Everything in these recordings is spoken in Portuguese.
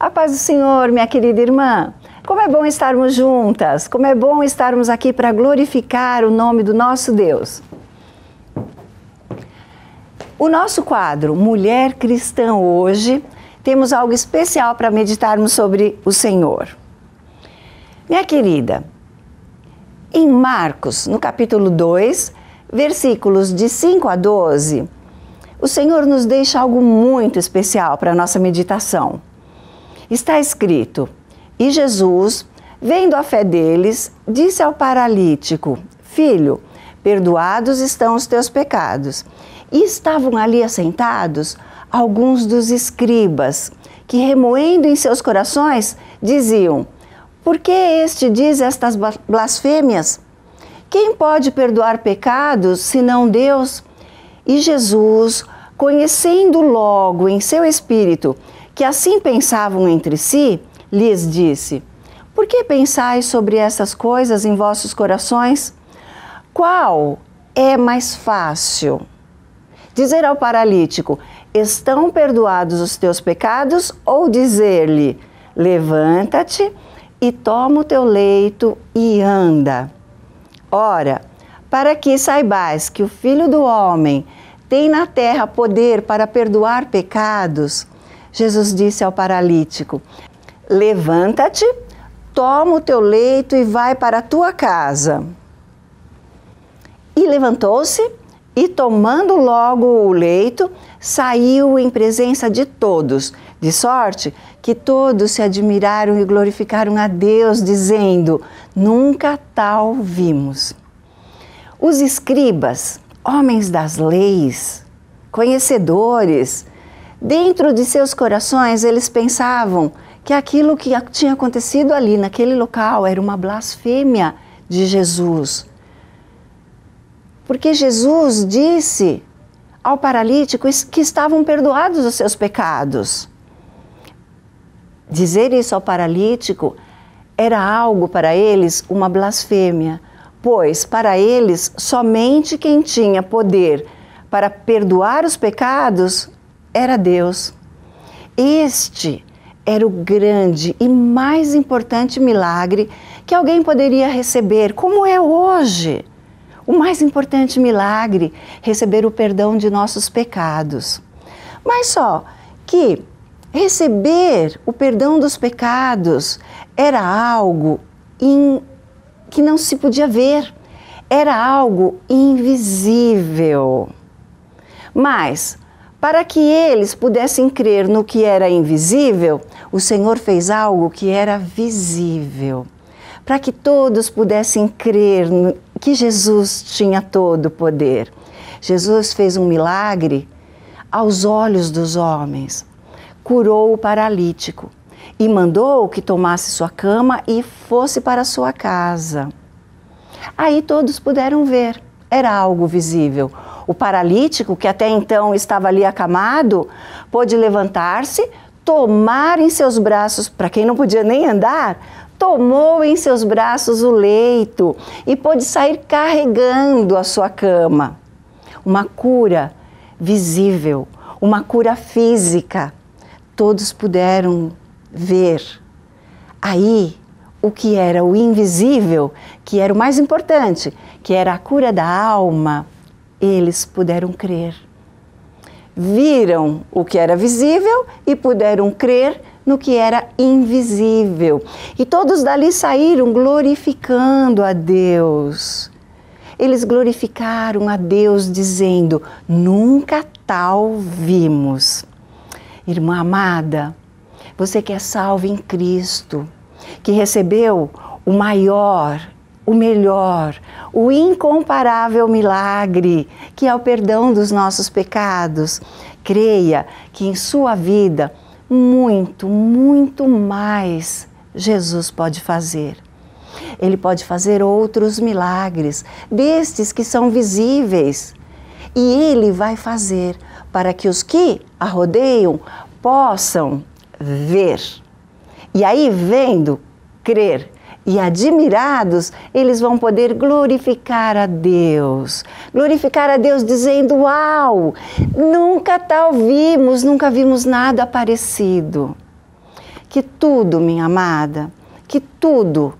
A paz do Senhor, minha querida irmã. Como é bom estarmos juntas, como é bom estarmos aqui para glorificar o nome do nosso Deus. O nosso quadro Mulher Cristã hoje, temos algo especial para meditarmos sobre o Senhor. Minha querida, em Marcos, no capítulo 2, versículos de 5 a 12, o Senhor nos deixa algo muito especial para a nossa meditação. Está escrito: E Jesus, vendo a fé deles, disse ao paralítico: Filho, perdoados estão os teus pecados. E estavam ali assentados alguns dos escribas, que remoendo em seus corações diziam: Por que este diz estas blasfêmias? Quem pode perdoar pecados senão Deus? E Jesus, conhecendo logo em seu espírito que assim pensavam entre si, lhes disse: Por que pensais sobre essas coisas em vossos corações? Qual é mais fácil? Dizer ao paralítico: Estão perdoados os teus pecados? Ou dizer-lhe: Levanta-te e toma o teu leito e anda. Ora, para que saibais que o filho do homem tem na terra poder para perdoar pecados? Jesus disse ao paralítico: Levanta-te, toma o teu leito e vai para a tua casa. E levantou-se e, tomando logo o leito, saiu em presença de todos, de sorte que todos se admiraram e glorificaram a Deus, dizendo: Nunca tal vimos. Os escribas, homens das leis, conhecedores. Dentro de seus corações, eles pensavam que aquilo que tinha acontecido ali, naquele local, era uma blasfêmia de Jesus. Porque Jesus disse ao paralítico que estavam perdoados os seus pecados. Dizer isso ao paralítico era algo para eles, uma blasfêmia pois para eles somente quem tinha poder para perdoar os pecados era Deus. Este era o grande e mais importante milagre que alguém poderia receber, como é hoje. O mais importante milagre, receber o perdão de nossos pecados. Mas só que receber o perdão dos pecados era algo in que não se podia ver. Era algo invisível. Mas, para que eles pudessem crer no que era invisível, o Senhor fez algo que era visível. Para que todos pudessem crer que Jesus tinha todo o poder. Jesus fez um milagre aos olhos dos homens, curou o paralítico, e mandou que tomasse sua cama e fosse para sua casa. Aí todos puderam ver, era algo visível. O paralítico, que até então estava ali acamado, pôde levantar-se, tomar em seus braços, para quem não podia nem andar, tomou em seus braços o leito e pôde sair carregando a sua cama. Uma cura visível, uma cura física. Todos puderam ver. Aí, o que era o invisível, que era o mais importante, que era a cura da alma, eles puderam crer. Viram o que era visível e puderam crer no que era invisível. E todos dali saíram glorificando a Deus. Eles glorificaram a Deus dizendo: Nunca tal vimos. Irmã amada, você que é salvo em Cristo, que recebeu o maior, o melhor, o incomparável milagre, que é o perdão dos nossos pecados. Creia que em sua vida muito, muito mais Jesus pode fazer. Ele pode fazer outros milagres, destes que são visíveis. E ele vai fazer para que os que a rodeiam possam ver. E aí, vendo, crer e admirados, eles vão poder glorificar a Deus. Glorificar a Deus dizendo: Uau, nunca tal vimos, nunca vimos nada parecido. Que tudo, minha amada, que tudo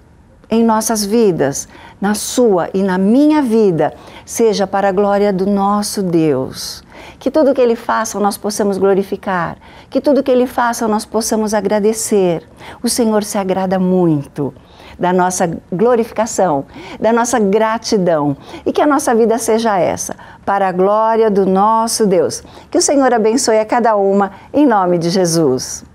em nossas vidas, na sua e na minha vida, seja para a glória do nosso Deus que tudo que Ele faça nós possamos glorificar, que tudo que Ele faça nós possamos agradecer. O Senhor se agrada muito da nossa glorificação, da nossa gratidão e que a nossa vida seja essa, para a glória do nosso Deus. Que o Senhor abençoe a cada uma, em nome de Jesus.